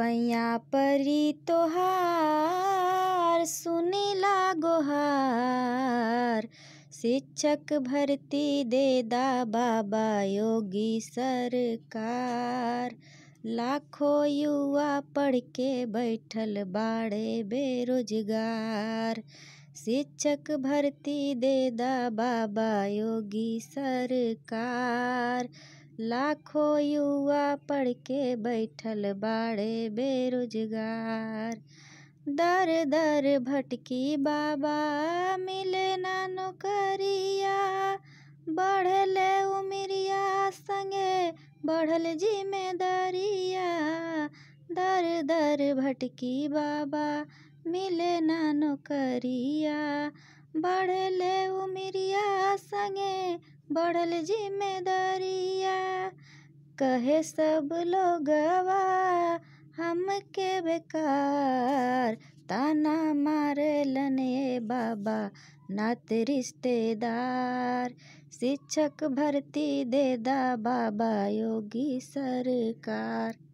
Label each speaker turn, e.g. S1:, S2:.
S1: पैया परी तोहार सुने ला गोहार शिक्षक भर्ती दे दा बाबा योगी सरकार लाखों युवा पढ़ के बैठल बाड़े बेरोजगार शिक्षक भर्ती दे दा बाबा योगी सरकार लाखों युवा पढ़ के बैठल बाड़े बेरोजगार दर दर भटकी बाबा मिले ना नौकरिया बढ़ल उमरिया संगे बढ़ल जिम्मेदारिया दर दर भटकी बाबा मिले ना नौकरिया बढ़ल उमरिया संगे बढ़ल जिम्मेदारी कहे सब लोग हम के बेकार ताना मारे लने बाबा नात रिश्तेदार शिक्षक भर्ती दे दा बाबा योगी सरकार